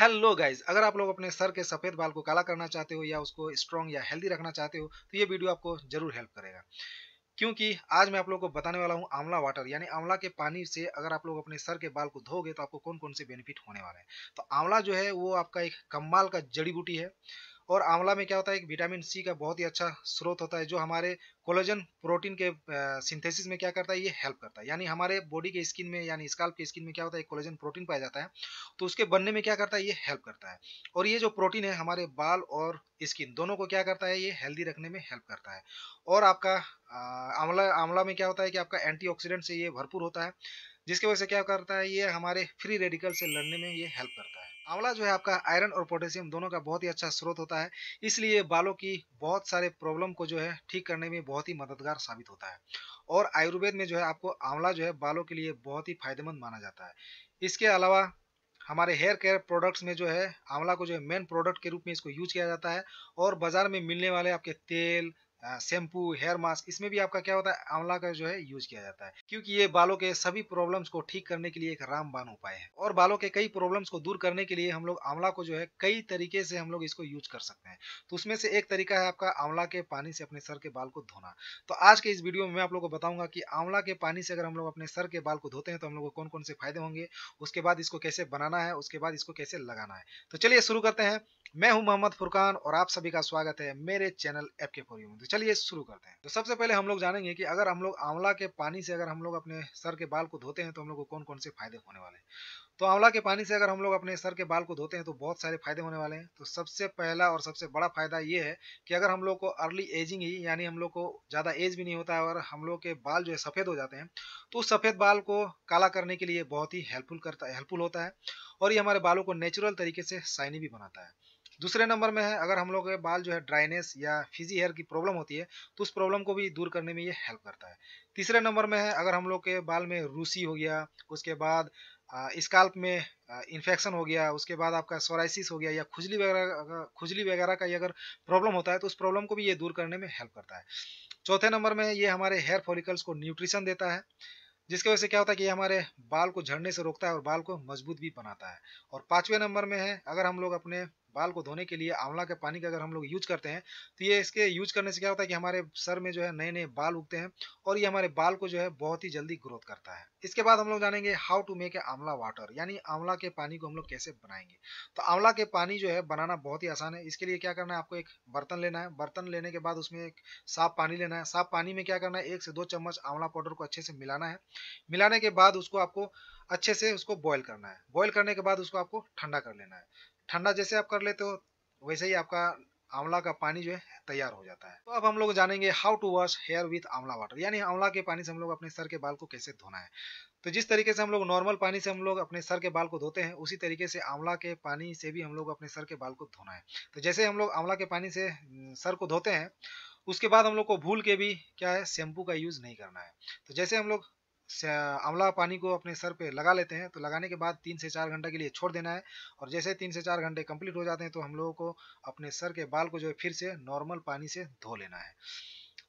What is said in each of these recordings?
hello guys अगर आप लोग अपने सर के सफ़ेद बाल को काला करना चाहते हो या उसको स्ट्रॉन्ग या हेल्दी रखना चाहते हो तो ये वीडियो आपको ज़रूर हेल्प करेगा क्योंकि आज मैं आप लोगों को बताने वाला हूँ आंवला वाटर यानी आंवला के पानी से अगर आप लोग अपने सर के बाल को धोगे तो आपको कौन कौन से बेनिफिट होने वाले हैं तो आंवला जो है वो आपका एक कम्बाल का जड़ी बूटी है और आंवला में क्या होता है एक विटामिन सी का बहुत ही अच्छा स्रोत होता है जो हमारे कोलेजन प्रोटीन के सिंथेसिस में क्या करता है ये हेल्प करता है यानी हमारे बॉडी के स्किन में यानी स्काल्प के स्किन में क्या होता है कोलेजन प्रोटीन पाया जाता है तो उसके बनने में क्या करता है ये हेल्प करता है और ये जो प्रोटीन है हमारे बाल और स्किन दोनों को क्या करता है ये हेल्दी रखने में हेल्प करता है और आपका आंवला आंवला में क्या होता है कि आपका एंटी से ये भरपूर होता है जिसकी वजह से क्या करता है ये हमारे फ्री रेडिकल से लड़ने में ये हेल्प करता है आंवला जो है आपका आयरन और पोटेशियम दोनों का बहुत ही अच्छा स्रोत होता है इसलिए बालों की बहुत सारे प्रॉब्लम को जो है ठीक करने में बहुत ही मददगार साबित होता है और आयुर्वेद में जो है आपको आंवला जो है बालों के लिए बहुत ही फायदेमंद माना जाता है इसके अलावा हमारे हेयर केयर प्रोडक्ट्स में जो है आंवला को जो है मेन प्रोडक्ट के रूप में इसको यूज किया जाता है और बाजार में मिलने वाले आपके तेल शैम्पू हेयर मास्क इसमें भी आपका क्या होता है आंवला का जो है यूज किया जाता है क्योंकि ये बालों के सभी प्रॉब्लम्स को ठीक करने के लिए एक रामबान उपाय है और बालों के कई प्रॉब्लम्स को दूर करने के लिए हम लोग आंवला को जो है कई तरीके से हम लोग इसको यूज कर सकते हैं तो उसमें से एक तरीका है आपका आंवला के पानी से अपने सर के बाल को धोना तो आज के इस वीडियो में मैं आप लोग को बताऊंगा कि आंवला के पानी से अगर हम लोग अपने सर के बाल को धोते हैं तो हम लोग को कौन कौन से फायदे होंगे उसके बाद इसको कैसे बनाना है उसके बाद इसको कैसे लगाना है तो चलिए शुरू करते हैं मैं हूं मोहम्मद फुरकान और आप सभी का स्वागत है मेरे चैनल एफ के फोरियो में तो चलिए शुरू करते हैं तो सबसे पहले हम लोग जानेंगे कि अगर हम लोग आंवला के पानी से अगर हम लोग अपने सर के बाल को धोते हैं तो हम लोग को कौन कौन से फायदे होने वाले हैं तो आंवला के पानी से अगर हम लोग अपने सर के बाल को धोते हैं तो बहुत सारे फायदे होने वाले हैं तो सबसे पहला और सबसे बड़ा फायदा ये है कि अगर हम लोग को अर्ली एजिंग ही यानी हम लोग को ज़्यादा एज भी नहीं होता है और हम लोग के बाल जो है सफ़ेद हो जाते हैं तो उस सफ़ेद बाल को काला करने के लिए बहुत ही हेल्पफुल करता हेल्पफुल होता है और ये हमारे बालों को नेचुरल तरीके से शाइनी भी बनाता है दूसरे नंबर में है अगर हम लोग के बाल जो है ड्राइनेस या फिजी हेयर की प्रॉब्लम होती है तो उस प्रॉब्लम को भी दूर करने में ये हेल्प करता है तीसरे नंबर में है अगर हम लोग के बाल में रूसी हो गया उसके बाद स्काल्प में इन्फेक्शन हो गया उसके बाद आपका सोराइसिस हो गया या खुजली वगैरह खुजली वगैरह का ये अगर प्रॉब्लम होता है तो उस प्रॉब्लम को भी ये दूर करने में हेल्प करता है चौथे नंबर में ये हमारे हेयर फॉलिकल्स को न्यूट्रिशन देता है जिसके वजह से क्या होता है कि ये हमारे बाल को झड़ने से रोकता है और बाल को मजबूत भी बनाता है और पाँचवें नंबर में है अगर हम लोग अपने बाल को धोने के लिए आंवला के पानी का अगर हम लोग यूज करते हैं तो ये इसके यूज करने से क्या होता है कि हमारे सर में जो है नए नए बाल उगते हैं और ये हमारे बाल को जो है बहुत ही जल्दी ग्रोथ करता है इसके बाद हम लोग जानेंगे हाउ टू मेक ए आंवला वाटर यानी आंवला के पानी को हम लोग कैसे बनाएंगे तो आंवला के पानी जो है बनाना बहुत ही आसान है इसके लिए क्या करना है आपको एक बर्तन लेना है बर्तन लेने के बाद उसमें एक साफ पानी लेना है साफ पानी में क्या करना है एक से दो चम्मच आंवला पाउडर को अच्छे से मिलाना है मिलाने के बाद उसको आपको अच्छे से उसको बॉयल करना है बॉयल करने के बाद उसको आपको ठंडा कर लेना है ठंडा जैसे आप कर लेते हो वैसे ही आपका आंवला का पानी जो है तैयार हो जाता है तो अब हम लोग जानेंगे how to wash hair with amla water यानी आंवला के पानी से हम लोग अपने सर के बाल को कैसे धोना है तो जिस तरीके से हम लोग नॉर्मल पानी से हम लोग अपने सर के बाल को धोते हैं उसी तरीके से आंवला के पानी से भी हम लोग अपने सर के बाल को धोना है तो जैसे हम लोग आंवला के पानी से सर को धोते हैं उसके बाद हम लोग को भूल के भी क्या है शैम्पू का यूज़ नहीं करना है तो जैसे हम लोग आंवला पानी को अपने सर पे लगा लेते हैं तो लगाने के बाद तीन से चार घंटे के लिए छोड़ देना है और जैसे तीन से चार घंटे कंप्लीट हो जाते हैं तो हम लोगों को अपने सर के बाल को जो है फिर से नॉर्मल पानी से धो लेना है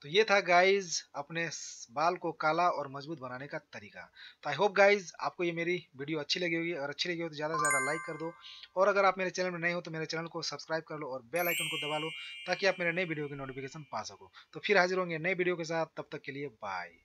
तो ये था गाइज अपने बाल को काला और मजबूत बनाने का तरीका तो आई होप गाइज आपको ये मेरी वीडियो अच्छी लगी होगी अगर अच्छी लगी हो तो ज़्यादा से ज़्यादा लाइक कर दो और अगर आप मेरे चैनल में नए हो तो मेरे चैनल को सब्सक्राइब कर लो और बेल आइकन को दबा लो ताकि आप मेरे नए वीडियो की नोटिफिकेशन पा सको तो फिर हाजिर होंगे नए वीडियो के साथ तब तक के लिए बाय